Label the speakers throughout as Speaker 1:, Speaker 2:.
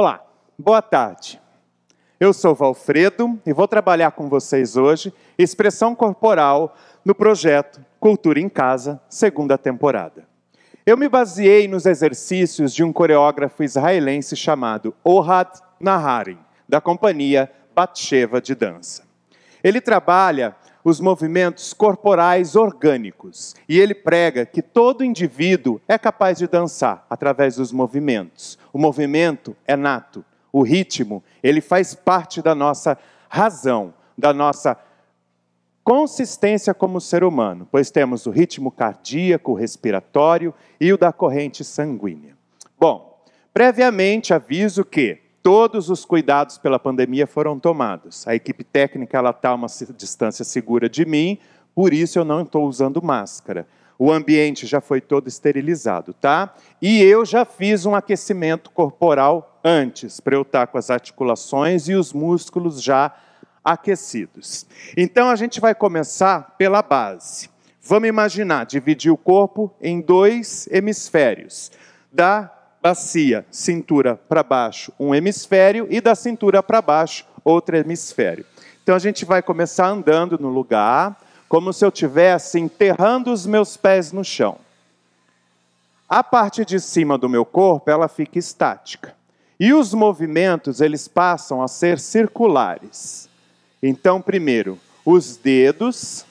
Speaker 1: Olá, boa tarde. Eu sou Valfredo e vou trabalhar com vocês hoje expressão corporal no projeto Cultura em Casa, segunda temporada. Eu me baseei nos exercícios de um coreógrafo israelense chamado Ohad Naharin, da companhia Batsheva de dança. Ele trabalha os movimentos corporais orgânicos. E ele prega que todo indivíduo é capaz de dançar através dos movimentos. O movimento é nato, o ritmo, ele faz parte da nossa razão, da nossa consistência como ser humano, pois temos o ritmo cardíaco, respiratório e o da corrente sanguínea. Bom, previamente aviso que todos os cuidados pela pandemia foram tomados. A equipe técnica está a uma distância segura de mim, por isso eu não estou usando máscara. O ambiente já foi todo esterilizado, tá? E eu já fiz um aquecimento corporal antes, para eu estar tá com as articulações e os músculos já aquecidos. Então a gente vai começar pela base. Vamos imaginar dividir o corpo em dois hemisférios, da bacia, cintura para baixo, um hemisfério, e da cintura para baixo, outro hemisfério. Então a gente vai começar andando no lugar, como se eu estivesse enterrando os meus pés no chão. A parte de cima do meu corpo, ela fica estática. E os movimentos, eles passam a ser circulares. Então, primeiro, os dedos.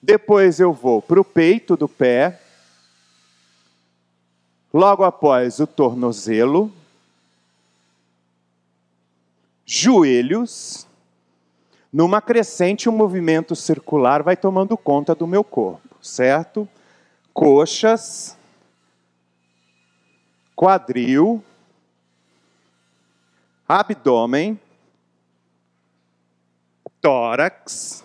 Speaker 1: Depois eu vou para o peito do pé, Logo após o tornozelo, joelhos, numa crescente, um movimento circular vai tomando conta do meu corpo, certo? Coxas, quadril, abdômen, tórax,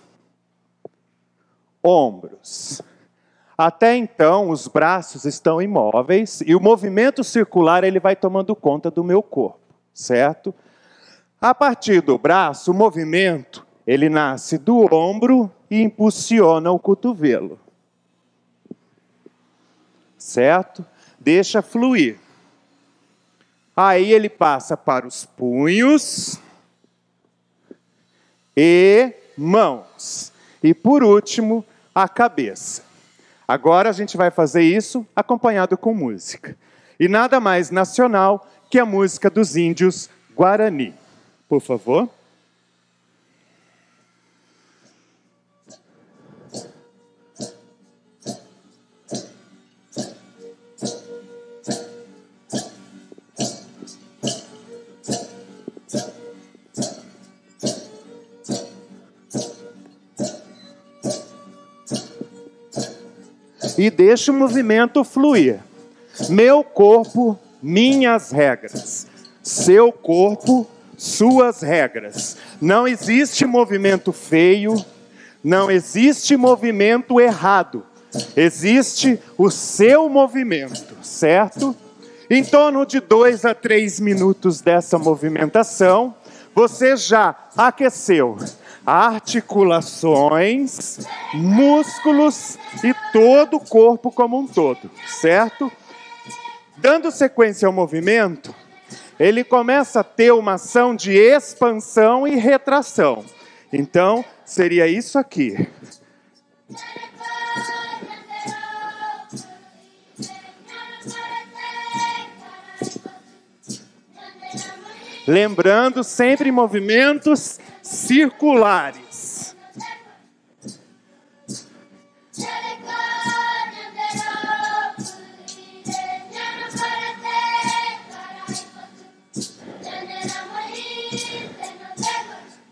Speaker 1: ombros. Até então, os braços estão imóveis e o movimento circular ele vai tomando conta do meu corpo, certo? A partir do braço, o movimento ele nasce do ombro e impulsiona o cotovelo. Certo? Deixa fluir. Aí ele passa para os punhos e mãos. E por último, a cabeça. Agora a gente vai fazer isso acompanhado com música. E nada mais nacional que a música dos índios Guarani. Por favor. e deixa o movimento fluir. Meu corpo, minhas regras. Seu corpo, suas regras. Não existe movimento feio, não existe movimento errado. Existe o seu movimento, certo? Em torno de dois a três minutos dessa movimentação, você já aqueceu articulações, músculos e todo o corpo como um todo, certo? Dando sequência ao movimento, ele começa a ter uma ação de expansão e retração. Então, seria isso aqui. Lembrando sempre movimentos circulares.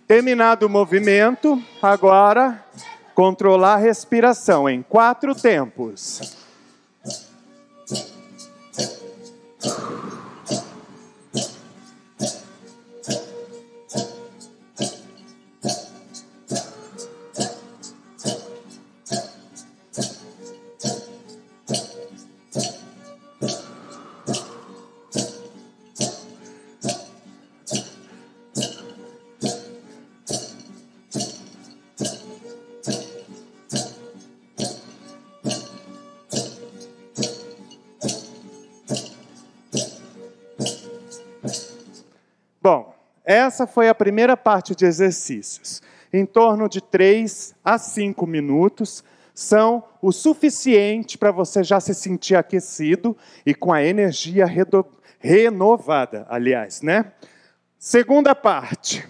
Speaker 1: Terminado o movimento, agora controlar a respiração em quatro tempos. Essa foi a primeira parte de exercícios. Em torno de 3 a 5 minutos são o suficiente para você já se sentir aquecido e com a energia renovada, aliás, né? Segunda parte.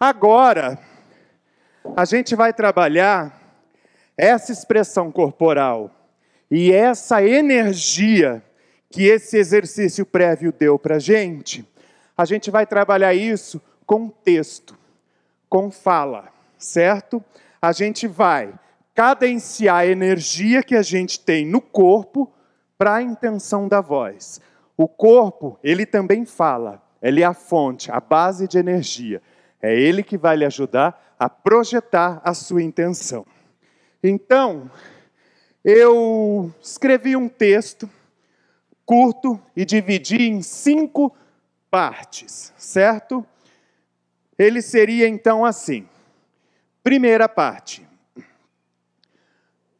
Speaker 1: Agora, a gente vai trabalhar essa expressão corporal e essa energia que esse exercício prévio deu para gente a gente vai trabalhar isso com texto, com fala, certo? A gente vai cadenciar a energia que a gente tem no corpo para a intenção da voz. O corpo, ele também fala, ele é a fonte, a base de energia. É ele que vai lhe ajudar a projetar a sua intenção. Então, eu escrevi um texto curto e dividi em cinco partes, certo? Ele seria então assim. Primeira parte.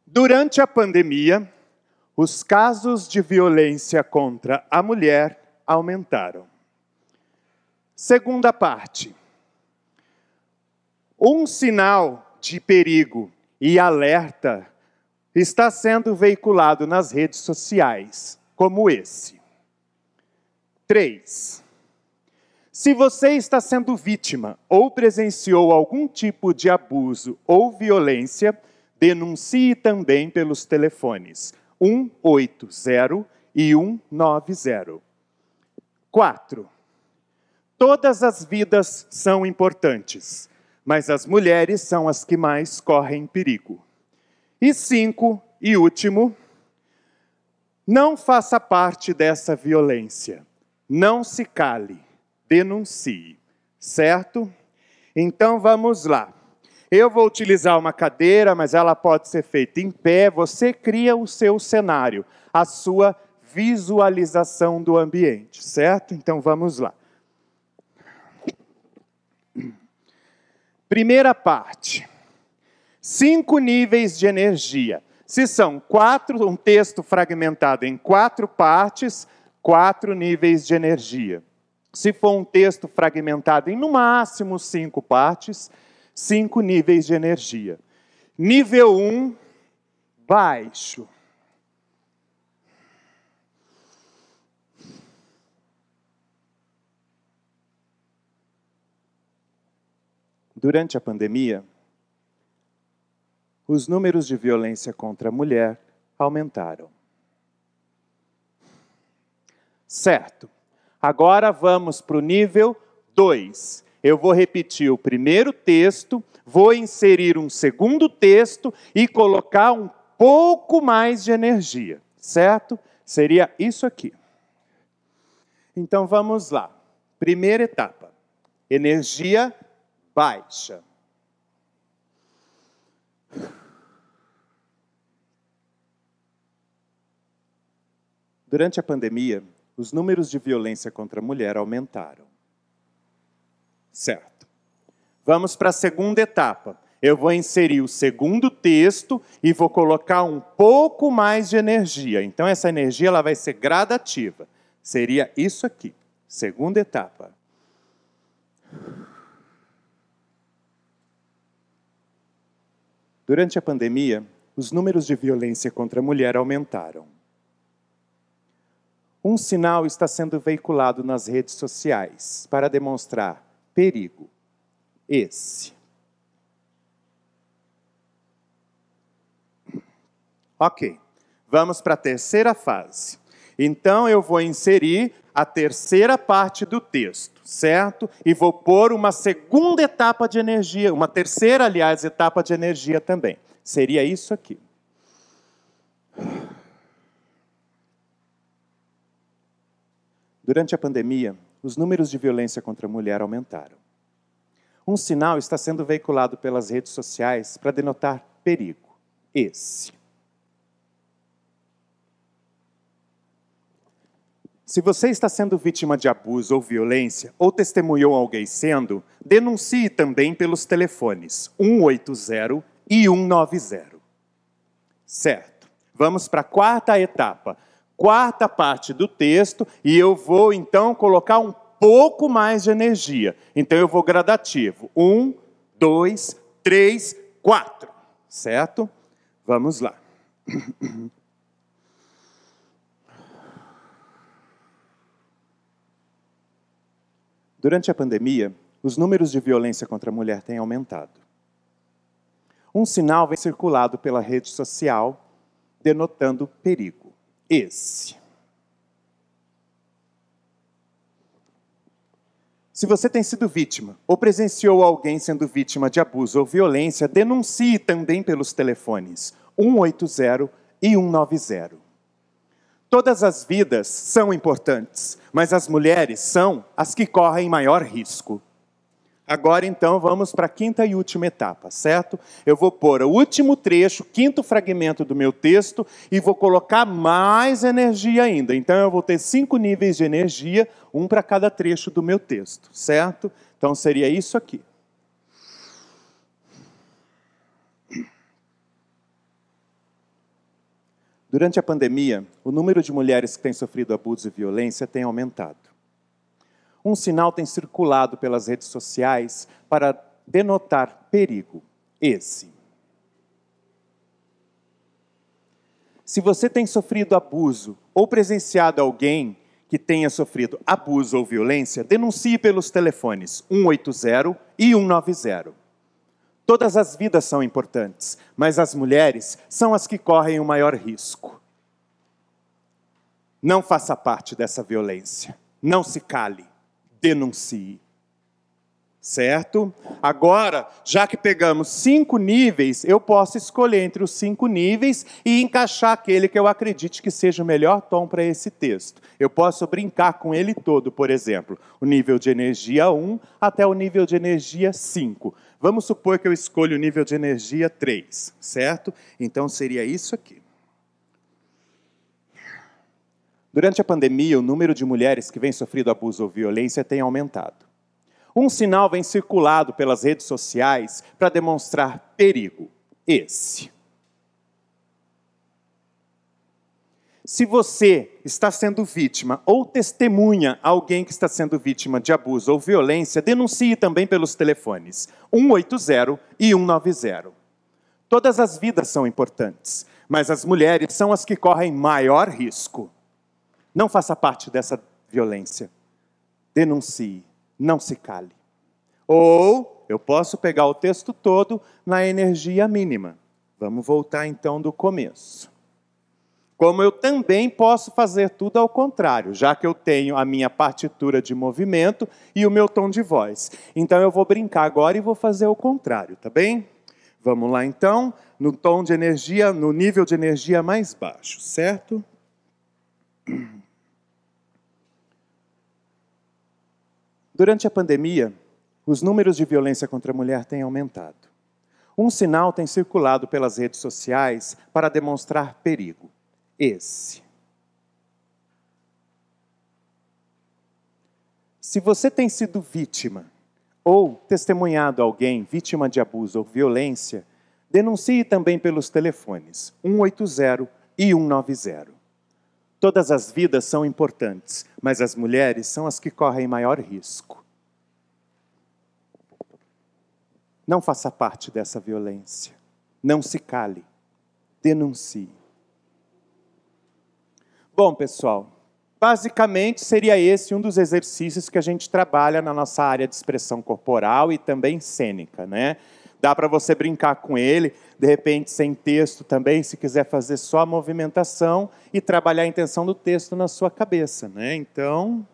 Speaker 1: Durante a pandemia, os casos de violência contra a mulher aumentaram. Segunda parte. Um sinal de perigo e alerta está sendo veiculado nas redes sociais, como esse. 3. Se você está sendo vítima ou presenciou algum tipo de abuso ou violência, denuncie também pelos telefones 180 e 190. 4. Todas as vidas são importantes, mas as mulheres são as que mais correm perigo. E cinco, e último, não faça parte dessa violência. Não se cale denuncie, certo? Então vamos lá. Eu vou utilizar uma cadeira, mas ela pode ser feita em pé. Você cria o seu cenário, a sua visualização do ambiente, certo? Então vamos lá. Primeira parte: cinco níveis de energia. Se são quatro, um texto fragmentado em quatro partes, quatro níveis de energia. Se for um texto fragmentado em no máximo cinco partes, cinco níveis de energia. Nível 1, um, baixo. Durante a pandemia, os números de violência contra a mulher aumentaram. Certo, Agora vamos para o nível 2. Eu vou repetir o primeiro texto, vou inserir um segundo texto e colocar um pouco mais de energia, certo? Seria isso aqui. Então vamos lá. Primeira etapa: energia baixa. Durante a pandemia, os números de violência contra a mulher aumentaram. Certo. Vamos para a segunda etapa. Eu vou inserir o segundo texto e vou colocar um pouco mais de energia. Então essa energia ela vai ser gradativa. Seria isso aqui. Segunda etapa. Durante a pandemia, os números de violência contra a mulher aumentaram. Um sinal está sendo veiculado nas redes sociais para demonstrar perigo. Esse. Ok, vamos para a terceira fase. Então eu vou inserir a terceira parte do texto, certo? E vou pôr uma segunda etapa de energia, uma terceira, aliás, etapa de energia também. Seria isso aqui. Durante a pandemia, os números de violência contra a mulher aumentaram. Um sinal está sendo veiculado pelas redes sociais para denotar perigo. Esse. Se você está sendo vítima de abuso ou violência, ou testemunhou alguém sendo, denuncie também pelos telefones 180 e 190. Certo. Vamos para a quarta etapa quarta parte do texto e eu vou então colocar um pouco mais de energia. Então eu vou gradativo. Um, dois, três, quatro. Certo? Vamos lá. Durante a pandemia, os números de violência contra a mulher têm aumentado. Um sinal vem circulado pela rede social denotando perigo esse. Se você tem sido vítima ou presenciou alguém sendo vítima de abuso ou violência, denuncie também pelos telefones 180 e 190. Todas as vidas são importantes, mas as mulheres são as que correm maior risco. Agora então vamos para a quinta e última etapa, certo? Eu vou pôr o último trecho, quinto fragmento do meu texto e vou colocar mais energia ainda. Então eu vou ter cinco níveis de energia, um para cada trecho do meu texto, certo? Então seria isso aqui. Durante a pandemia, o número de mulheres que têm sofrido abuso e violência tem aumentado. Um sinal tem circulado pelas redes sociais para denotar perigo. Esse. Se você tem sofrido abuso ou presenciado alguém que tenha sofrido abuso ou violência, denuncie pelos telefones 180 e 190. Todas as vidas são importantes, mas as mulheres são as que correm o maior risco. Não faça parte dessa violência. Não se cale denuncie. Certo? Agora, já que pegamos cinco níveis, eu posso escolher entre os cinco níveis e encaixar aquele que eu acredite que seja o melhor tom para esse texto. Eu posso brincar com ele todo, por exemplo, o nível de energia 1 até o nível de energia 5. Vamos supor que eu escolho o nível de energia 3, certo? Então seria isso aqui. Durante a pandemia, o número de mulheres que vem sofrendo abuso ou violência tem aumentado. Um sinal vem circulado pelas redes sociais para demonstrar perigo. Esse. Se você está sendo vítima ou testemunha alguém que está sendo vítima de abuso ou violência, denuncie também pelos telefones 180 e 190. Todas as vidas são importantes, mas as mulheres são as que correm maior risco. Não faça parte dessa violência. Denuncie, não se cale. Ou eu posso pegar o texto todo na energia mínima. Vamos voltar então do começo. Como eu também posso fazer tudo ao contrário, já que eu tenho a minha partitura de movimento e o meu tom de voz. Então eu vou brincar agora e vou fazer o contrário, tá bem? Vamos lá então, no tom de energia, no nível de energia mais baixo, certo? Durante a pandemia, os números de violência contra a mulher têm aumentado. Um sinal tem circulado pelas redes sociais para demonstrar perigo. Esse. Se você tem sido vítima ou testemunhado alguém vítima de abuso ou violência, denuncie também pelos telefones 180 e 190. Todas as vidas são importantes, mas as mulheres são as que correm maior risco. Não faça parte dessa violência. Não se cale. Denuncie. Bom, pessoal, basicamente seria esse um dos exercícios que a gente trabalha na nossa área de expressão corporal e também cênica, né? dá para você brincar com ele, de repente sem texto também, se quiser fazer só a movimentação e trabalhar a intenção do texto na sua cabeça, né? Então,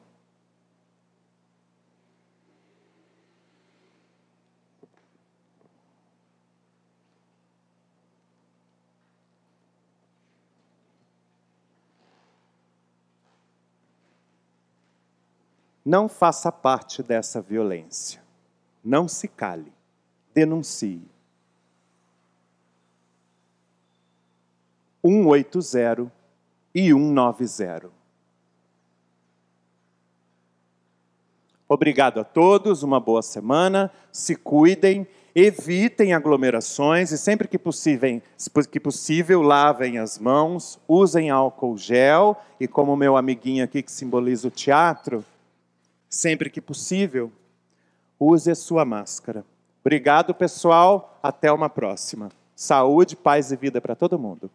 Speaker 1: Não faça parte dessa violência. Não se cale denuncie. 180 e 190. Obrigado a todos, uma boa semana, se cuidem, evitem aglomerações e sempre que possível, que possível lavem as mãos, usem álcool gel e como meu amiguinho aqui que simboliza o teatro, sempre que possível, use a sua máscara. Obrigado, pessoal. Até uma próxima. Saúde, paz e vida para todo mundo.